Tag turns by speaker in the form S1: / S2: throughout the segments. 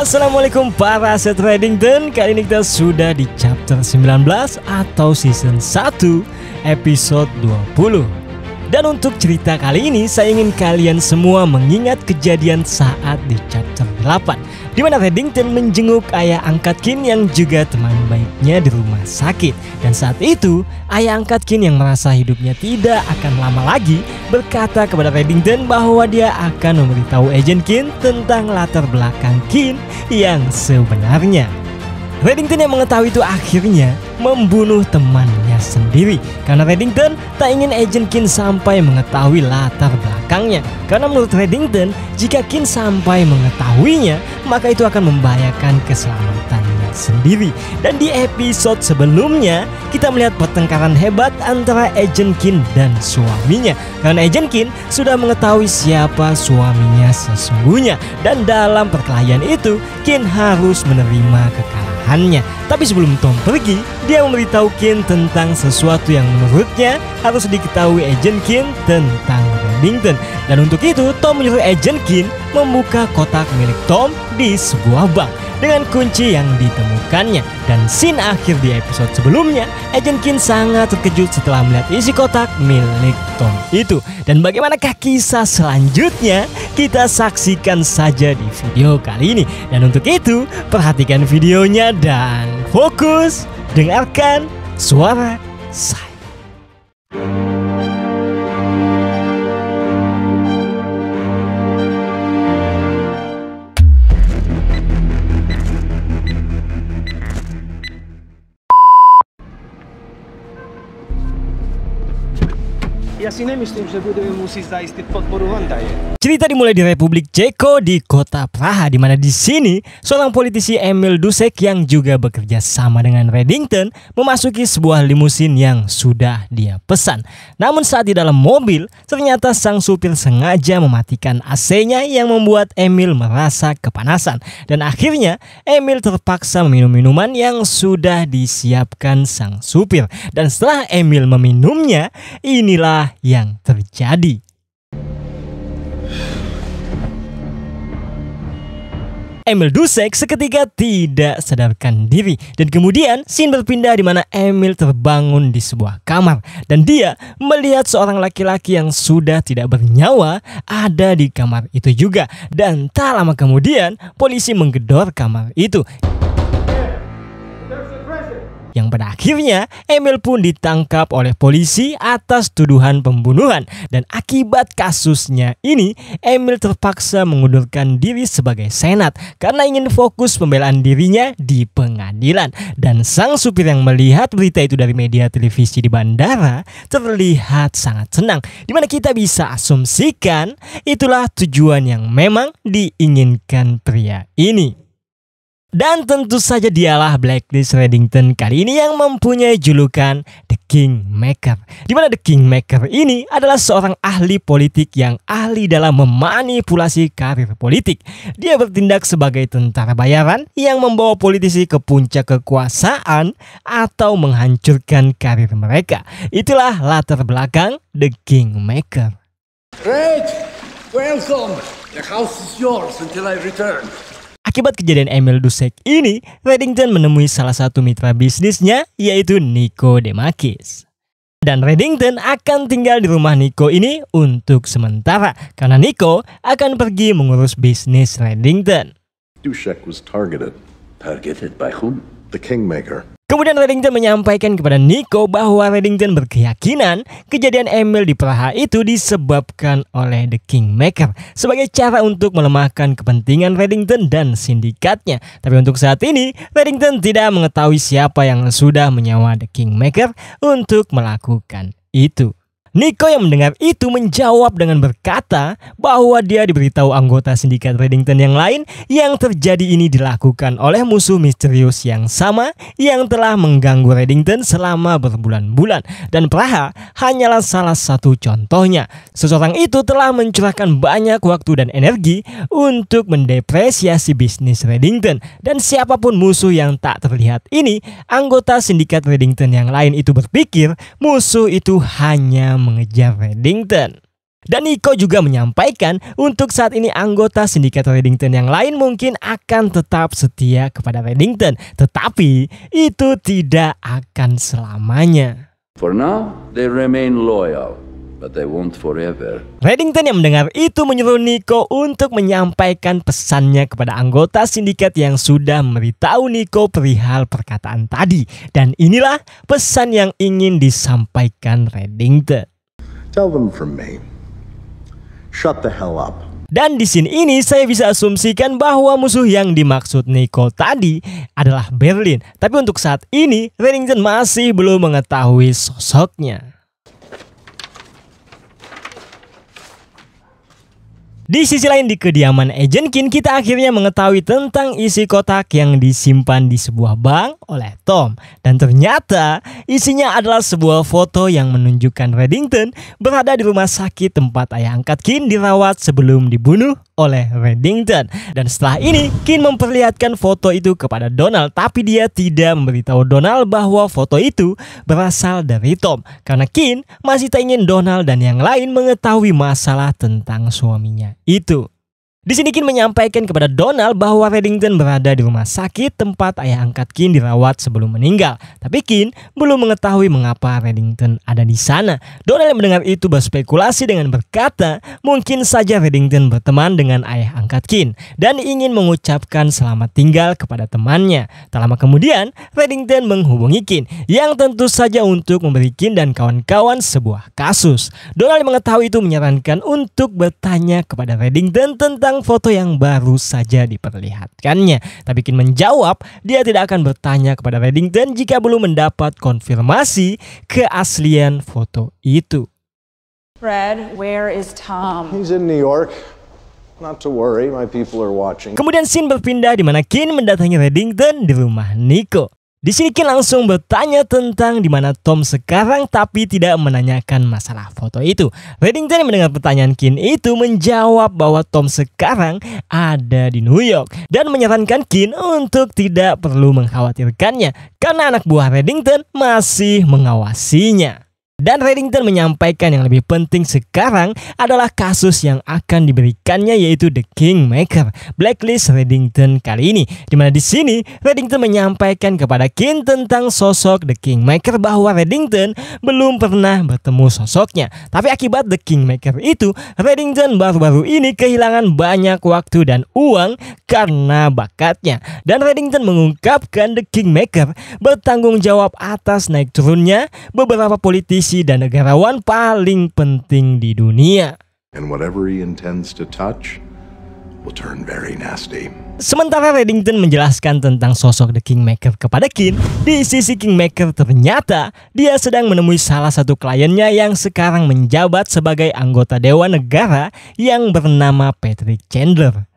S1: Assalamualaikum para set trading dan kali ini kita sudah di chapter 19 atau season 1 episode 20 dan untuk cerita kali ini saya ingin kalian semua mengingat kejadian saat di chapter 8 di mana Reddington menjenguk ayah angkat Kin yang juga teman baiknya di rumah sakit. Dan saat itu, ayah angkat Kin yang merasa hidupnya tidak akan lama lagi berkata kepada Reddington bahwa dia akan memberitahu Agent Kin tentang latar belakang Kin yang sebenarnya. Reddington yang mengetahui itu akhirnya membunuh temannya sendiri karena Reddington tak ingin Agent Kin sampai mengetahui latar belakangnya. Karena menurut Reddington, jika Kin sampai mengetahuinya, maka itu akan membahayakan keselamatannya sendiri. Dan di episode sebelumnya, kita melihat pertengkaran hebat antara Agent Kin dan suaminya. Karena Agent Kin sudah mengetahui siapa suaminya sesungguhnya. Dan dalam perkelahian itu, Kin harus menerima kekalahan pernikahannya. Tapi sebelum Tom pergi, dia memberitahu Kin tentang sesuatu yang menurutnya harus diketahui agent Kin tentang Paddington. Dan untuk itu, Tom menyuruh Agent Kin membuka kotak milik Tom di sebuah bank dengan kunci yang ditemukannya. Dan scene akhir di episode sebelumnya, Agent Kin sangat terkejut setelah melihat isi kotak milik Tom itu. Dan bagaimanakah kisah selanjutnya? Kita saksikan saja di video kali ini. Dan untuk itu, perhatikan videonya dan fokus dengarkan suara saya. si že budeme podporu Cerita dimulai di Republik Ceko di kota Praha di mana di sini seorang politisi Emil Dusek yang juga bekerja sama dengan Reddington memasuki sebuah limusin yang sudah dia pesan. Namun saat di dalam mobil ternyata sang supir sengaja mematikan AC-nya yang membuat Emil merasa kepanasan dan akhirnya Emil terpaksa meminum minuman yang sudah disiapkan sang supir dan setelah Emil meminumnya inilah yang terjadi. Emil Dusek seketika tidak sadarkan diri dan kemudian scene berpindah di mana Emil terbangun di sebuah kamar dan dia melihat seorang laki-laki yang sudah tidak bernyawa ada di kamar itu juga dan tak lama kemudian polisi menggedor kamar itu yang pada akhirnya Emil pun ditangkap oleh polisi atas tuduhan pembunuhan dan akibat kasusnya ini Emil terpaksa mengundurkan diri sebagai senat karena ingin fokus pembelaan dirinya di pengadilan dan sang supir yang melihat berita itu dari media televisi di bandara terlihat sangat senang dimana kita bisa asumsikan itulah tujuan yang memang diinginkan pria ini dan tentu saja dialah Blacklist Reddington kali ini yang mempunyai julukan The Kingmaker. Di mana The Kingmaker ini adalah seorang ahli politik yang ahli dalam memanipulasi karir politik. Dia bertindak sebagai tentara bayaran yang membawa politisi ke puncak kekuasaan atau menghancurkan karir mereka. Itulah latar belakang The Kingmaker. Red, welcome. The house is yours until I return. Akibat kejadian Emil Dusek ini, Reddington menemui salah satu mitra bisnisnya yaitu Nico Demakis. Dan Reddington akan tinggal di rumah Nico ini untuk sementara karena Nico akan pergi mengurus bisnis Reddington. Dusek was targeted. Targeted by whom? The Kingmaker. Kemudian Reddington menyampaikan kepada Nico bahwa Reddington berkeyakinan kejadian Emil di Praha itu disebabkan oleh The Kingmaker sebagai cara untuk melemahkan kepentingan Reddington dan sindikatnya. Tapi untuk saat ini, Reddington tidak mengetahui siapa yang sudah menyewa The Kingmaker untuk melakukan itu. Niko yang mendengar itu menjawab dengan berkata bahwa dia diberitahu anggota sindikat Reddington yang lain yang terjadi ini dilakukan oleh musuh misterius yang sama yang telah mengganggu Reddington selama berbulan-bulan dan Praha hanyalah salah satu contohnya. Seseorang itu telah mencurahkan banyak waktu dan energi untuk mendepresiasi bisnis Reddington dan siapapun musuh yang tak terlihat ini, anggota sindikat Reddington yang lain itu berpikir musuh itu hanya mengejar Reddington. Dan Niko juga menyampaikan untuk saat ini anggota sindikat Reddington yang lain mungkin akan tetap setia kepada Reddington. Tetapi itu tidak akan selamanya. For now, they remain loyal. But they won't forever. Reddington yang mendengar itu menyuruh Nico untuk menyampaikan pesannya kepada anggota sindikat yang sudah memberitahu Nico perihal perkataan tadi. Dan inilah pesan yang ingin disampaikan Reddington them from me. Shut the hell up. Dan di sini ini saya bisa asumsikan bahwa musuh yang dimaksud Nicole tadi adalah Berlin. Tapi untuk saat ini, Reddington masih belum mengetahui sosoknya. Di sisi lain di kediaman Agent Kin kita akhirnya mengetahui tentang isi kotak yang disimpan di sebuah bank oleh Tom dan ternyata isinya adalah sebuah foto yang menunjukkan Reddington berada di rumah sakit tempat ayah angkat Kin dirawat sebelum dibunuh oleh Reddington. Dan setelah ini, Kin memperlihatkan foto itu kepada Donald, tapi dia tidak memberitahu Donald bahwa foto itu berasal dari Tom. Karena Kin masih tak ingin Donald dan yang lain mengetahui masalah tentang suaminya itu. Di sini Kin menyampaikan kepada Donald bahwa Reddington berada di rumah sakit tempat ayah angkat Kin dirawat sebelum meninggal. Tapi Kin belum mengetahui mengapa Reddington ada di sana. Donald yang mendengar itu berspekulasi dengan berkata mungkin saja Reddington berteman dengan ayah angkat Kin dan ingin mengucapkan selamat tinggal kepada temannya. Tak lama kemudian Reddington menghubungi Kin yang tentu saja untuk memberi Kin dan kawan-kawan sebuah kasus. Donald yang mengetahui itu menyarankan untuk bertanya kepada Reddington tentang tentang foto yang baru saja diperlihatkannya. Tapi Kin menjawab, dia tidak akan bertanya kepada Reddington jika belum mendapat konfirmasi keaslian foto itu. Fred, where is Tom? He's in New York. Not to worry, my people are watching. Kemudian Sin berpindah di mana Kin mendatangi Reddington di rumah Nico. Di sini Kin langsung bertanya tentang di mana Tom sekarang tapi tidak menanyakan masalah foto itu. Reddington yang mendengar pertanyaan Kin itu menjawab bahwa Tom sekarang ada di New York dan menyarankan Kin untuk tidak perlu mengkhawatirkannya karena anak buah Reddington masih mengawasinya. Dan Reddington menyampaikan yang lebih penting sekarang adalah kasus yang akan diberikannya yaitu The Kingmaker, blacklist Reddington kali ini. Dimana di sini Reddington menyampaikan kepada Kin tentang sosok The Kingmaker bahwa Reddington belum pernah bertemu sosoknya. Tapi akibat The Kingmaker itu, Reddington baru-baru ini kehilangan banyak waktu dan uang karena bakatnya. Dan Reddington mengungkapkan The Kingmaker bertanggung jawab atas naik turunnya beberapa politisi politisi dan negarawan paling penting di dunia. And whatever he intends to touch will turn very nasty. Sementara Reddington menjelaskan tentang sosok The Kingmaker kepada Kin, di sisi Kingmaker ternyata dia sedang menemui salah satu kliennya yang sekarang menjabat sebagai anggota Dewan Negara yang bernama Patrick Chandler.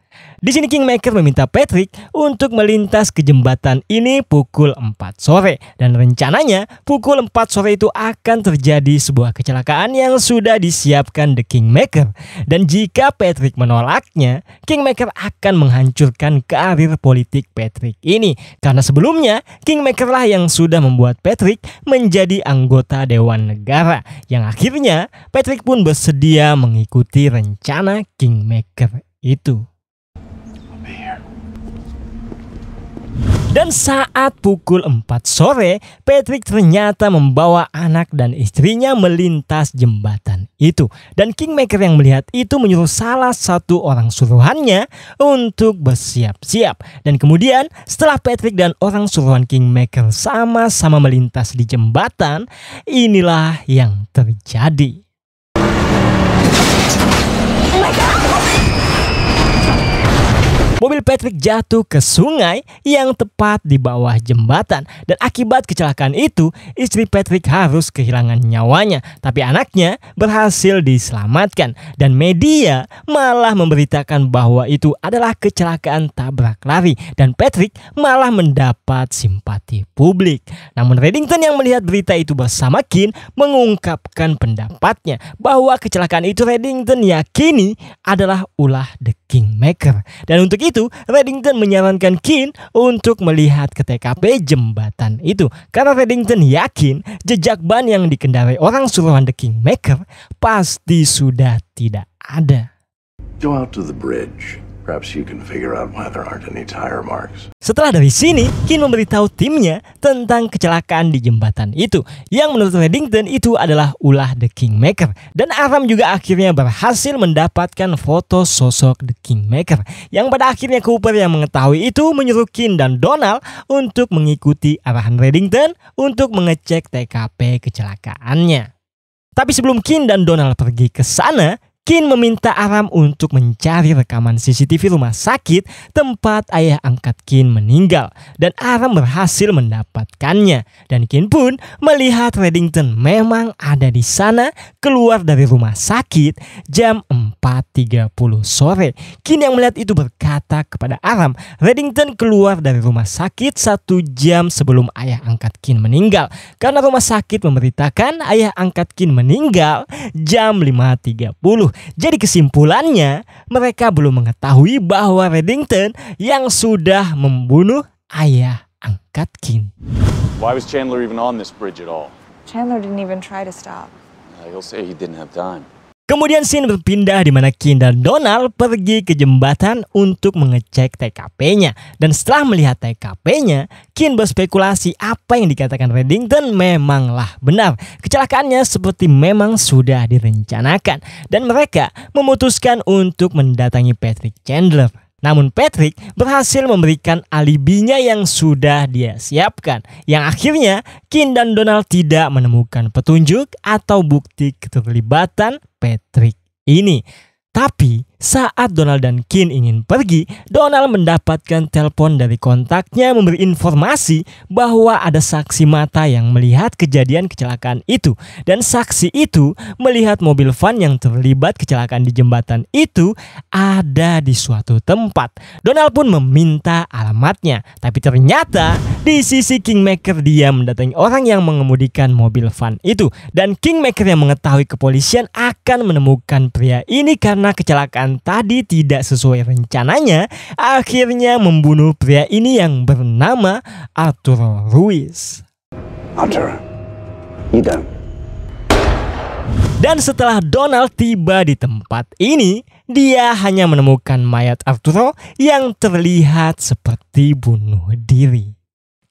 S1: Di sini Kingmaker meminta Patrick untuk melintas ke jembatan ini pukul 4 sore dan rencananya pukul 4 sore itu akan terjadi sebuah kecelakaan yang sudah disiapkan The Kingmaker dan jika Patrick menolaknya, Kingmaker akan menghancurkan karir politik Patrick ini karena sebelumnya Kingmaker lah yang sudah membuat Patrick menjadi anggota dewan negara yang akhirnya Patrick pun bersedia mengikuti rencana Kingmaker itu. Dan saat pukul 4 sore, Patrick ternyata membawa anak dan istrinya melintas jembatan itu. Dan Kingmaker yang melihat itu menyuruh salah satu orang suruhannya untuk bersiap-siap. Dan kemudian setelah Patrick dan orang suruhan Kingmaker sama-sama melintas di jembatan, inilah yang terjadi. Oh my God! Mobil Patrick jatuh ke sungai yang tepat di bawah jembatan dan akibat kecelakaan itu istri Patrick harus kehilangan nyawanya tapi anaknya berhasil diselamatkan dan media malah memberitakan bahwa itu adalah kecelakaan tabrak lari dan Patrick malah mendapat simpati publik. Namun Reddington yang melihat berita itu bersama Kin mengungkapkan pendapatnya bahwa kecelakaan itu Reddington yakini adalah ulah The Kingmaker. Dan untuk itu itu, Reddington menyarankan Kin untuk melihat ke TKP jembatan itu. Karena Reddington yakin jejak ban yang dikendarai orang suruhan The Kingmaker pasti sudah tidak ada. Go out to the bridge. Perhaps you can figure out why there aren't any tire marks. Setelah dari sini, Kin memberitahu timnya tentang kecelakaan di jembatan itu. Yang menurut Reddington itu adalah ulah The Kingmaker. Dan Aram juga akhirnya berhasil mendapatkan foto sosok The Kingmaker. Yang pada akhirnya Cooper yang mengetahui itu menyuruh Kin dan Donald untuk mengikuti arahan Reddington untuk mengecek TKP kecelakaannya. Tapi sebelum Kin dan Donald pergi ke sana, Kin meminta Aram untuk mencari rekaman CCTV rumah sakit tempat ayah angkat Kin meninggal dan Aram berhasil mendapatkannya dan Kin pun melihat Reddington memang ada di sana keluar dari rumah sakit jam 4.30 sore. Kin yang melihat itu berkata kepada Aram, Reddington keluar dari rumah sakit satu jam sebelum ayah angkat Kin meninggal karena rumah sakit memberitakan ayah angkat Kin meninggal jam 5.30 jadi kesimpulannya, mereka belum mengetahui bahwa Reddington yang sudah membunuh ayah angkat Kin. Why was Chandler even on this bridge at all? Chandler didn't even try to stop. Uh, he'll say he didn't have time. Kemudian scene berpindah di mana Kin dan Donald pergi ke jembatan untuk mengecek TKP-nya. Dan setelah melihat TKP-nya, Kin berspekulasi apa yang dikatakan Reddington memanglah benar. Kecelakaannya seperti memang sudah direncanakan. Dan mereka memutuskan untuk mendatangi Patrick Chandler. Namun Patrick berhasil memberikan alibinya yang sudah dia siapkan, yang akhirnya Kin dan Donald tidak menemukan petunjuk atau bukti keterlibatan Patrick ini. Tapi saat Donald dan Kin ingin pergi, Donald mendapatkan telepon dari kontaknya memberi informasi bahwa ada saksi mata yang melihat kejadian kecelakaan itu. Dan saksi itu melihat mobil van yang terlibat kecelakaan di jembatan itu ada di suatu tempat. Donald pun meminta alamatnya. Tapi ternyata di sisi Kingmaker dia mendatangi orang yang mengemudikan mobil van itu. Dan Kingmaker yang mengetahui kepolisian akan menemukan pria ini karena kecelakaan yang tadi tidak sesuai rencananya akhirnya membunuh pria ini yang bernama Arthur Ruiz. Arthur, Eden. Dan setelah Donald tiba di tempat ini, dia hanya menemukan mayat Arturo yang terlihat seperti bunuh diri.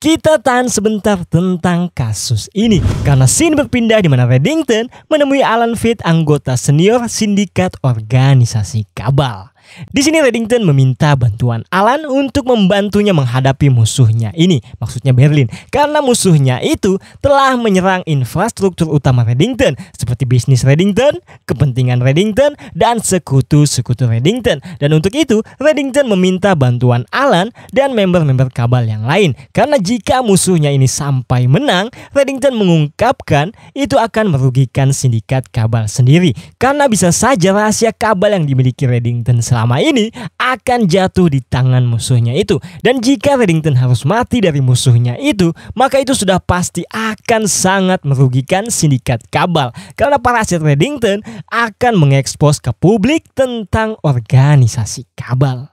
S1: Kita tahan sebentar tentang kasus ini karena scene berpindah di mana Reddington menemui Alan fit anggota senior sindikat organisasi Kabal. Di sini Reddington meminta bantuan Alan untuk membantunya menghadapi musuhnya. Ini maksudnya Berlin. Karena musuhnya itu telah menyerang infrastruktur utama Reddington seperti bisnis Reddington, kepentingan Reddington, dan sekutu-sekutu Reddington. Dan untuk itu, Reddington meminta bantuan Alan dan member-member kabal yang lain. Karena jika musuhnya ini sampai menang, Reddington mengungkapkan itu akan merugikan sindikat kabal sendiri. Karena bisa saja rahasia kabal yang dimiliki Reddington selama pertama ini akan jatuh di tangan musuhnya itu. Dan jika Reddington harus mati dari musuhnya itu, maka itu sudah pasti akan sangat merugikan sindikat kabal. Karena para aset Reddington akan mengekspos ke publik tentang organisasi kabal.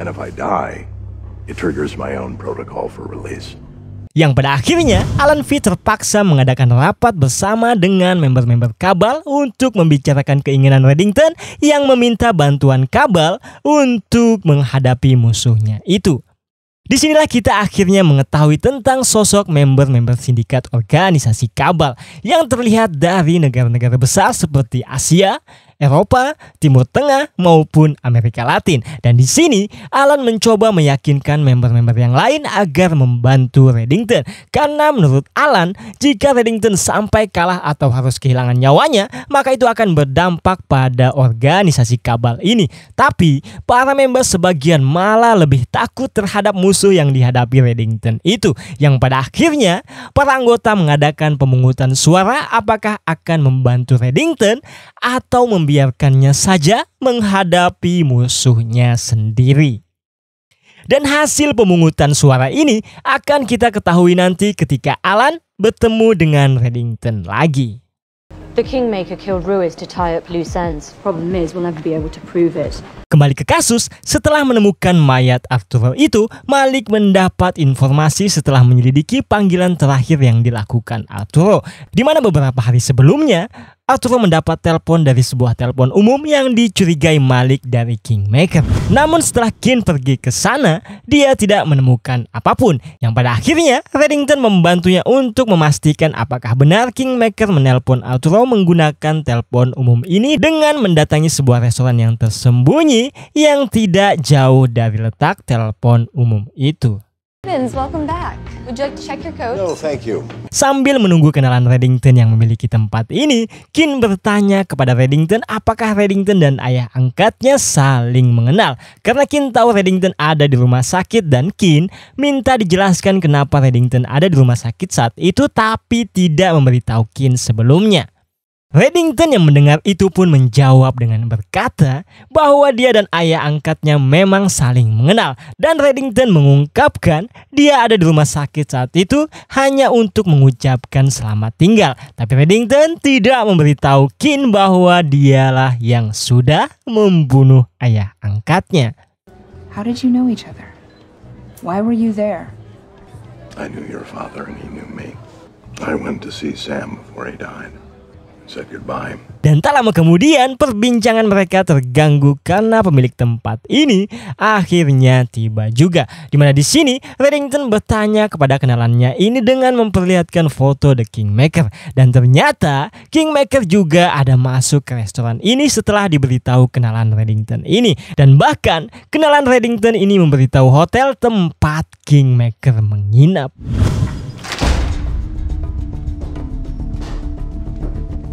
S1: And if I die, it triggers my own protocol for release yang pada akhirnya Alan V terpaksa mengadakan rapat bersama dengan member-member Kabal untuk membicarakan keinginan Reddington yang meminta bantuan Kabal untuk menghadapi musuhnya itu. Disinilah kita akhirnya mengetahui tentang sosok member-member sindikat organisasi Kabal yang terlihat dari negara-negara besar seperti Asia, Eropa, Timur Tengah, maupun Amerika Latin. Dan di sini, Alan mencoba meyakinkan member-member yang lain agar membantu Reddington. Karena menurut Alan, jika Reddington sampai kalah atau harus kehilangan nyawanya, maka itu akan berdampak pada organisasi kabal ini. Tapi, para member sebagian malah lebih takut terhadap musuh yang dihadapi Reddington itu. Yang pada akhirnya, para anggota mengadakan pemungutan suara apakah akan membantu Reddington atau membantu membiarkannya saja menghadapi musuhnya sendiri. Dan hasil pemungutan suara ini akan kita ketahui nanti ketika Alan bertemu dengan Reddington lagi. The Kingmaker killed Ruiz to tie up loose ends. Problem is, we'll never be able to prove it. Kembali ke kasus, setelah menemukan mayat Arturo itu, Malik mendapat informasi setelah menyelidiki panggilan terakhir yang dilakukan Arturo, di mana beberapa hari sebelumnya, Arturo mendapat telepon dari sebuah telepon umum yang dicurigai Malik dari Kingmaker. Namun setelah Kin pergi ke sana, dia tidak menemukan apapun. Yang pada akhirnya, Reddington membantunya untuk memastikan apakah benar Kingmaker menelpon Arturo menggunakan telepon umum ini dengan mendatangi sebuah restoran yang tersembunyi yang tidak jauh dari letak telepon umum itu. Sambil menunggu kenalan Reddington yang memiliki tempat ini, Kin bertanya kepada Reddington apakah Reddington dan ayah angkatnya saling mengenal. Karena Kin tahu Reddington ada di rumah sakit dan Kin minta dijelaskan kenapa Reddington ada di rumah sakit saat itu tapi tidak memberitahu Kin sebelumnya. Reddington yang mendengar itu pun menjawab dengan berkata bahwa dia dan ayah angkatnya memang saling mengenal dan Reddington mengungkapkan dia ada di rumah sakit saat itu hanya untuk mengucapkan selamat tinggal. Tapi Reddington tidak memberitahu Kin bahwa dialah yang sudah membunuh ayah angkatnya. How did you know each other? Why were you there? I knew your father and he knew me. I went to see Sam before he died. Dan tak lama kemudian perbincangan mereka terganggu karena pemilik tempat ini akhirnya tiba juga. Dimana di sini Reddington bertanya kepada kenalannya ini dengan memperlihatkan foto The Kingmaker. Dan ternyata Kingmaker juga ada masuk ke restoran ini setelah diberitahu kenalan Reddington ini. Dan bahkan kenalan Reddington ini memberitahu hotel tempat Kingmaker menginap.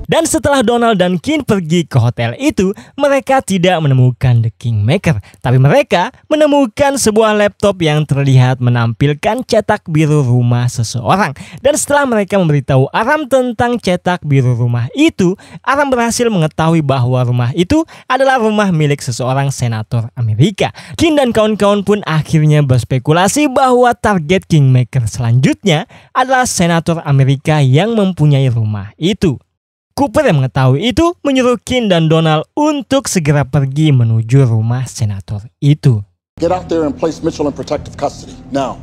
S1: Dan setelah Donald dan King pergi ke hotel itu, mereka tidak menemukan The Kingmaker, tapi mereka menemukan sebuah laptop yang terlihat menampilkan cetak biru rumah seseorang. Dan setelah mereka memberitahu Aram tentang cetak biru rumah itu, Aram berhasil mengetahui bahwa rumah itu adalah rumah milik seseorang senator Amerika. King dan kawan-kawan pun akhirnya berspekulasi bahwa target Kingmaker selanjutnya adalah senator Amerika yang mempunyai rumah itu. Cooper yang mengetahui itu menyuruh Kin dan Donald untuk segera pergi menuju rumah senator itu. Get out there and place Mitchell in protective custody now.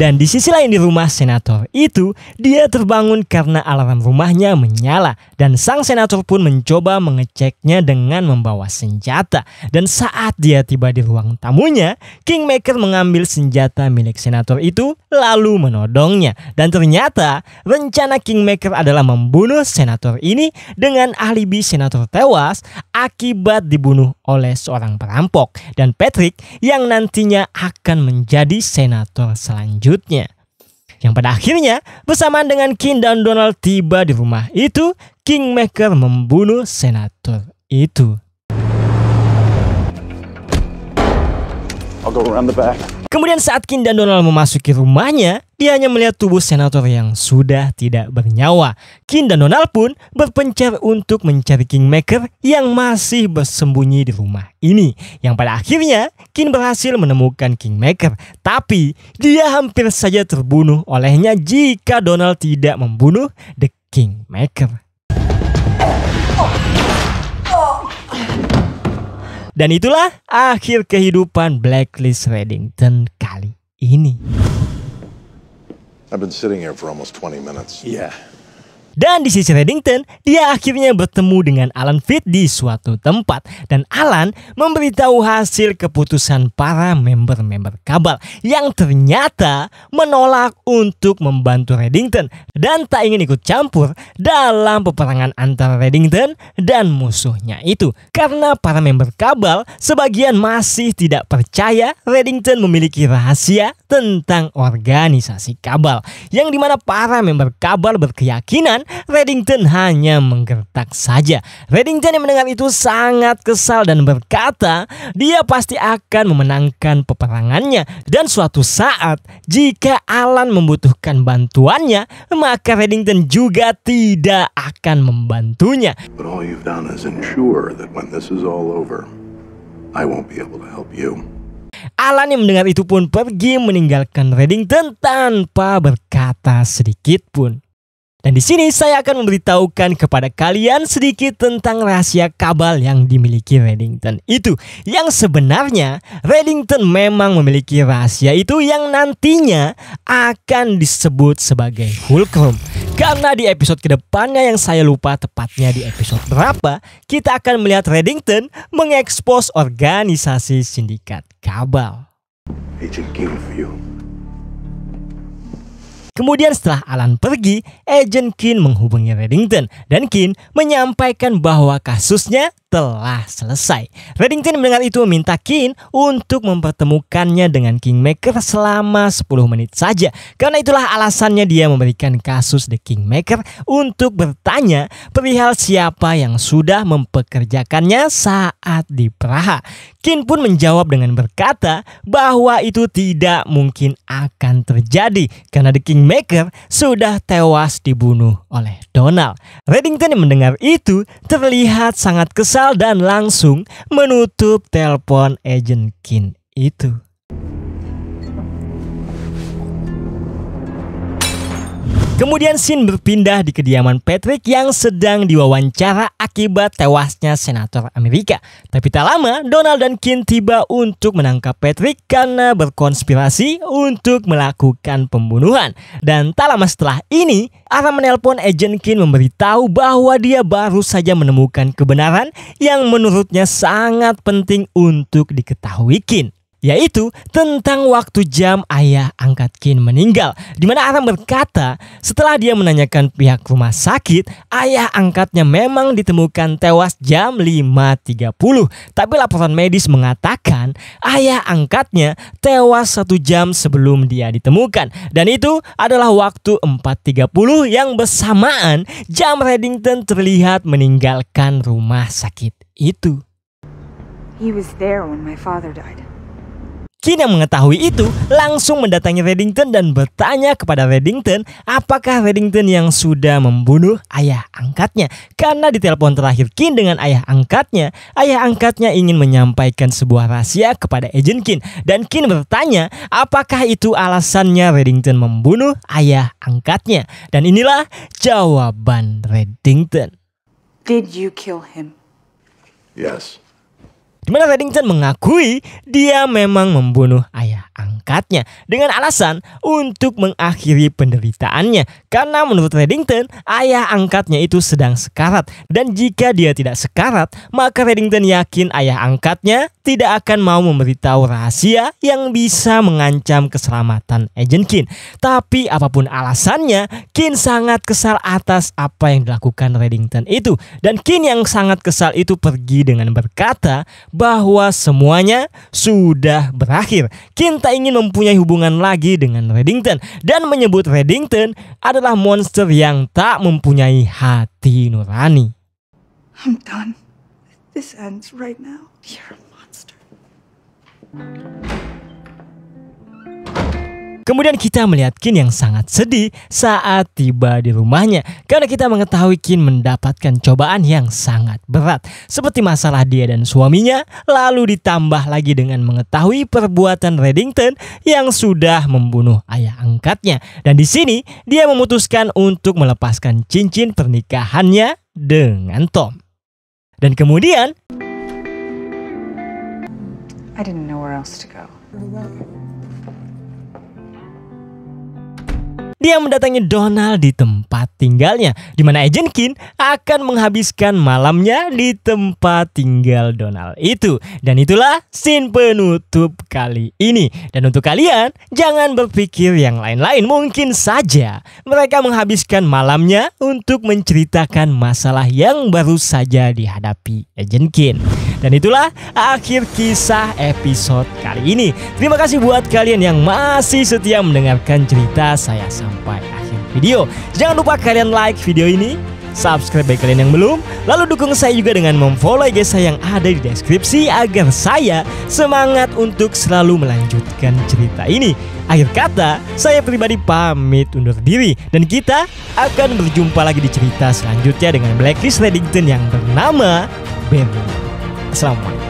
S1: Dan di sisi lain di rumah senator itu, dia terbangun karena alarm rumahnya menyala dan sang senator pun mencoba mengeceknya dengan membawa senjata. Dan saat dia tiba di ruang tamunya, Kingmaker mengambil senjata milik senator itu lalu menodongnya. Dan ternyata rencana Kingmaker adalah membunuh senator ini dengan alibi senator tewas akibat dibunuh oleh seorang perampok. Dan Patrick yang nantinya akan menjadi senator selanjutnya. Yang pada akhirnya bersamaan dengan King dan Donald tiba di rumah itu, Kingmaker membunuh senator itu. I'll go around the back. Kemudian saat Kim dan Donald memasuki rumahnya, dia hanya melihat tubuh senator yang sudah tidak bernyawa. Kim dan Donald pun berpencar untuk mencari Kingmaker yang masih bersembunyi di rumah ini. Yang pada akhirnya, Kim berhasil menemukan Kingmaker. Tapi, dia hampir saja terbunuh olehnya jika Donald tidak membunuh The Kingmaker. Dan itulah akhir kehidupan Blacklist Reddington kali ini. I've been sitting here for almost 20 minutes. Yeah. Dan di sisi Reddington, dia akhirnya bertemu dengan Alan Fit di suatu tempat. Dan Alan memberitahu hasil keputusan para member-member kabal yang ternyata menolak untuk membantu Reddington dan tak ingin ikut campur dalam peperangan antara Reddington dan musuhnya itu. Karena para member kabal sebagian masih tidak percaya Reddington memiliki rahasia tentang organisasi kabal. Yang dimana para member kabal berkeyakinan Redington Reddington hanya menggertak saja. Reddington yang mendengar itu sangat kesal dan berkata dia pasti akan memenangkan peperangannya. Dan suatu saat jika Alan membutuhkan bantuannya maka Reddington juga tidak akan membantunya. Alan yang mendengar itu pun pergi meninggalkan Reddington tanpa berkata sedikit pun. Dan di sini saya akan memberitahukan kepada kalian sedikit tentang rahasia kabel yang dimiliki Reddington itu. Yang sebenarnya Reddington memang memiliki rahasia itu yang nantinya akan disebut sebagai Fulcrum. Karena di episode kedepannya yang saya lupa tepatnya di episode berapa, kita akan melihat Reddington mengekspos organisasi sindikat kabel. for you. Kemudian setelah Alan pergi, Agent Kin menghubungi Reddington dan Kin menyampaikan bahwa kasusnya telah selesai. Reddington mendengar itu meminta Kin untuk mempertemukannya dengan Kingmaker selama 10 menit saja. Karena itulah alasannya dia memberikan kasus The Kingmaker untuk bertanya perihal siapa yang sudah mempekerjakannya saat di Praha. Kin pun menjawab dengan berkata bahwa itu tidak mungkin akan terjadi karena The Kingmaker sudah tewas dibunuh oleh Donald. Reddington yang mendengar itu terlihat sangat kesal dan langsung menutup telepon agent Kin itu. Kemudian Sin berpindah di kediaman Patrick yang sedang diwawancara akibat tewasnya senator Amerika. Tapi tak lama, Donald dan Kin tiba untuk menangkap Patrick karena berkonspirasi untuk melakukan pembunuhan. Dan tak lama setelah ini, Ara menelpon Agent Kin memberitahu bahwa dia baru saja menemukan kebenaran yang menurutnya sangat penting untuk diketahui Kin yaitu tentang waktu jam ayah angkat Kin meninggal. Di mana Aram berkata, setelah dia menanyakan pihak rumah sakit, ayah angkatnya memang ditemukan tewas jam 5.30. Tapi laporan medis mengatakan ayah angkatnya tewas satu jam sebelum dia ditemukan. Dan itu adalah waktu 4.30 yang bersamaan jam Reddington terlihat meninggalkan rumah sakit itu. He was there when my father died. Kin yang mengetahui itu langsung mendatangi Reddington dan bertanya kepada Reddington apakah Reddington yang sudah membunuh ayah angkatnya. Karena di telepon terakhir Kin dengan ayah angkatnya, ayah angkatnya ingin menyampaikan sebuah rahasia kepada Agent Kin. Dan Kin bertanya apakah itu alasannya Reddington membunuh ayah angkatnya. Dan inilah jawaban Reddington. Did you kill him? Yes. Dimana mana mengakui dia memang membunuh ayah angkatnya dengan alasan untuk mengakhiri penderitaannya. Karena menurut Reddington, ayah angkatnya itu sedang sekarat dan jika dia tidak sekarat, maka Reddington yakin ayah angkatnya tidak akan mau memberitahu rahasia yang bisa mengancam keselamatan Agent Kin. Tapi apapun alasannya, Kin sangat kesal atas apa yang dilakukan Reddington itu. Dan Kin yang sangat kesal itu pergi dengan berkata bahwa semuanya sudah berakhir. Kin Tak ingin mempunyai hubungan lagi dengan Reddington dan menyebut Reddington adalah monster yang tak mempunyai hati nurani. I'm done. This ends right now. You're a monster. Kemudian kita melihat Kin yang sangat sedih saat tiba di rumahnya karena kita mengetahui Kin mendapatkan cobaan yang sangat berat seperti masalah dia dan suaminya lalu ditambah lagi dengan mengetahui perbuatan Reddington yang sudah membunuh ayah angkatnya dan di sini dia memutuskan untuk melepaskan cincin pernikahannya dengan Tom. Dan kemudian I didn't know where else to go. dia mendatangi Donald di tempat tinggalnya, di mana Agent Kin akan menghabiskan malamnya di tempat tinggal Donald itu. Dan itulah scene penutup kali ini. Dan untuk kalian, jangan berpikir yang lain-lain. Mungkin saja mereka menghabiskan malamnya untuk menceritakan masalah yang baru saja dihadapi Agent Kin. Dan itulah akhir kisah episode kali ini. Terima kasih buat kalian yang masih setia mendengarkan cerita saya sampai akhir video. Jangan lupa kalian like video ini, subscribe bagi kalian yang belum, lalu dukung saya juga dengan memfollow IG saya yang ada di deskripsi agar saya semangat untuk selalu melanjutkan cerita ini. Akhir kata, saya pribadi pamit undur diri dan kita akan berjumpa lagi di cerita selanjutnya dengan Blacklist Reddington yang bernama Berlin. someone.